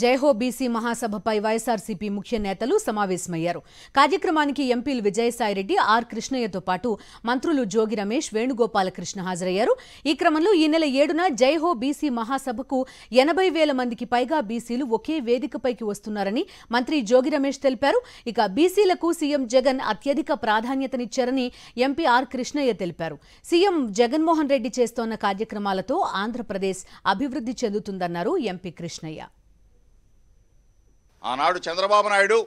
జయహో BC మహాసభపై YSRCP ముఖ్య నేతలు సమావేశమయ్యారు కార్యక్రమానికి ఎంపీలు విజయసాయిరెడ్డి ఆర్ కృష్ణయ్యతో పాటు మంత్రులు జోగి రమేష్ వేణుగోపాలకృష్ణ హాజరయ్యారు ఈ క్రమంలో ఈ నెల ఏడున జయహో బీసీ మహాసభకు ఎనభై వేల మందికి పైగా బీసీలు ఒకే వేదికపైకి వస్తున్నారని మంత్రి జోగి రమేష్ తెలిపారు ఇక బీసీలకు సీఎం జగన్ అత్యధిక ప్రాధాన్యతనిచ్చారని ఎంపీ ఆర్ కృష్ణయ్య తెలిపారు సీఎం జగన్మోహన్ రెడ్డి చేస్తోన్న కార్యక్రమాలతో ఆంధ్రప్రదేశ్ అభివృద్ధి చెందుతుందన్నారు ఎంపీ కృష్ణయ్య ఆనాడు చంద్రబాబు నాయుడు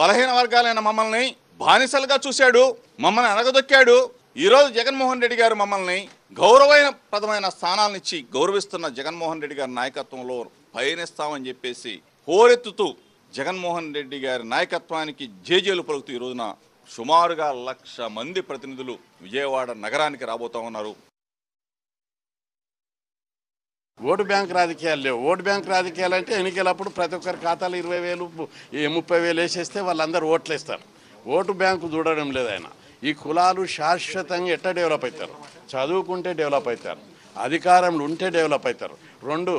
బలహీన వర్గాలైన మమ్మల్ని బానిసలుగా చూశాడు మమ్మల్ని అనగదొక్కాడు ఈరోజు జగన్మోహన్ రెడ్డి గారు మమ్మల్ని పదమైన స్థానాలనిచ్చి గౌరవిస్తున్న జగన్మోహన్ రెడ్డి గారి నాయకత్వంలో పయనిస్తామని చెప్పేసి హోరెత్తుతూ జగన్మోహన్ రెడ్డి గారి నాయకత్వానికి జేజేలు పలుకుతూ ఈ రోజున సుమారుగా లక్ష మంది ప్రతినిధులు విజయవాడ నగరానికి రాబోతా ఉన్నారు ఓటు బ్యాంక్ రాజకీయాలు లేవు ఓటు బ్యాంక్ రాజకీయాలు అంటే ఎన్నికలప్పుడు ప్రతి ఒక్కరి ఖాతాలు ఇరవై వేలు ముప్పై వేలు వేసేస్తే వాళ్ళందరూ ఓట్లు ఇస్తారు ఓటు బ్యాంకు చూడడం లేదు ఆయన ఈ కులాలు శాశ్వతంగా ఎట్లా డెవలప్ అవుతారు చదువుకుంటే డెవలప్ అవుతారు అధికారంలో ఉంటే డెవలప్ అవుతారు రెండు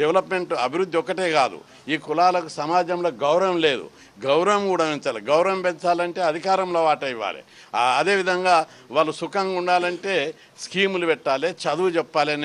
డెవలప్మెంట్ అభివృద్ధి ఒకటే కాదు ఈ కులాలకు సమాజంలో గౌరవం లేదు గౌరవం కూడా పెంచాలి గౌరవం పెంచాలంటే అధికారంలో వాట ఇవ్వాలి అదేవిధంగా వాళ్ళు సుఖంగా ఉండాలంటే స్కీములు పెట్టాలి చదువు చెప్పాలి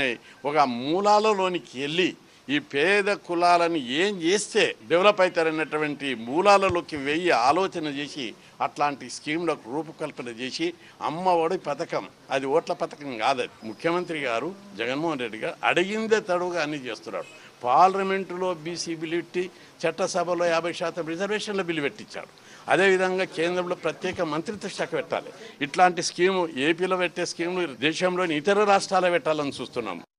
ఒక మూలాలలోనికి వెళ్ళి ఈ పేద కులాలను ఏం చేస్తే డెవలప్ అవుతారనేటువంటి మూలాలలోకి వెయ్యి ఆలోచన చేసి అట్లాంటి స్కీమ్లకు రూపకల్పన చేసి అమ్మఒడి పథకం అది ఓట్ల పథకం కాదు ముఖ్యమంత్రి గారు జగన్మోహన్ రెడ్డి గారు అడిగిందే తడువుగా అన్ని చేస్తున్నాడు పార్లమెంటులో బీసీ బిల్లు పెట్టి చట్టసభలో యాభై శాతం రిజర్వేషన్ల బిల్లు పెట్టించాడు అదేవిధంగా కేంద్రంలో ప్రత్యేక మంత్రిత్వ శాఖ పెట్టాలి ఇట్లాంటి స్కీము ఏపీలో పెట్టే స్కీములు దేశంలోని ఇతర రాష్ట్రాలే పెట్టాలని చూస్తున్నాము